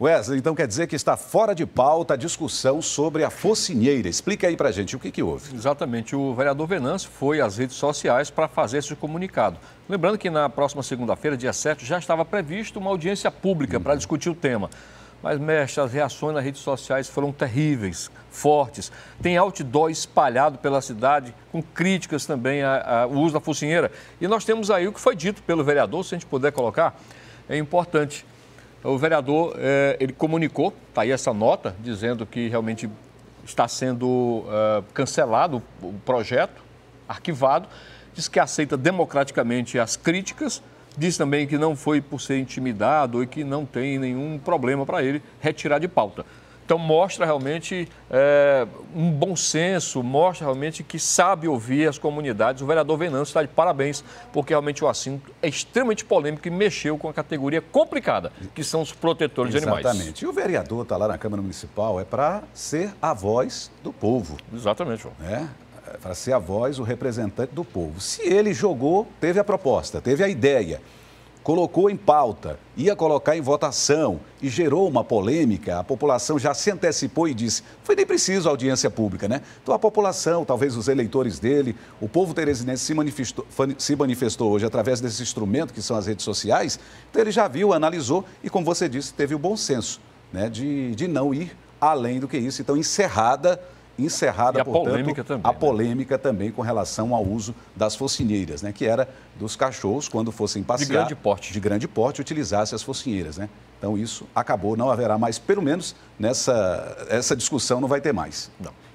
Wesley, então quer dizer que está fora de pauta a discussão sobre a focinheira. Explica aí para gente o que, que houve. Exatamente. O vereador Venâncio foi às redes sociais para fazer esse comunicado. Lembrando que na próxima segunda-feira, dia 7, já estava previsto uma audiência pública uhum. para discutir o tema. Mas, mestre, as reações nas redes sociais foram terríveis, fortes. Tem outdoor espalhado pela cidade, com críticas também ao uso da focinheira. E nós temos aí o que foi dito pelo vereador, se a gente puder colocar, é importante o vereador eh, ele comunicou, está aí essa nota, dizendo que realmente está sendo eh, cancelado o projeto, arquivado, diz que aceita democraticamente as críticas, diz também que não foi por ser intimidado e que não tem nenhum problema para ele retirar de pauta. Então mostra realmente é, um bom senso, mostra realmente que sabe ouvir as comunidades. O vereador Venâncio está de parabéns, porque realmente o assunto é extremamente polêmico e mexeu com a categoria complicada, que são os protetores Exatamente. de animais. Exatamente. E o vereador está lá na Câmara Municipal é para ser a voz do povo. Exatamente, João. É? é para ser a voz, o representante do povo. Se ele jogou, teve a proposta, teve a ideia colocou em pauta, ia colocar em votação e gerou uma polêmica, a população já se antecipou e disse: foi nem preciso audiência pública, né? Então a população, talvez os eleitores dele, o povo teresinense se manifestou, se manifestou hoje através desse instrumento que são as redes sociais, então ele já viu, analisou e, como você disse, teve o bom senso né, de, de não ir além do que isso. Então, encerrada encerrada, e a portanto, polêmica também, a né? polêmica também com relação ao uso das focinheiras, né? que era dos cachorros, quando fossem passear... De grande porte. De grande porte, utilizasse as focinheiras, né? Então, isso acabou, não haverá mais, pelo menos nessa essa discussão não vai ter mais. Não.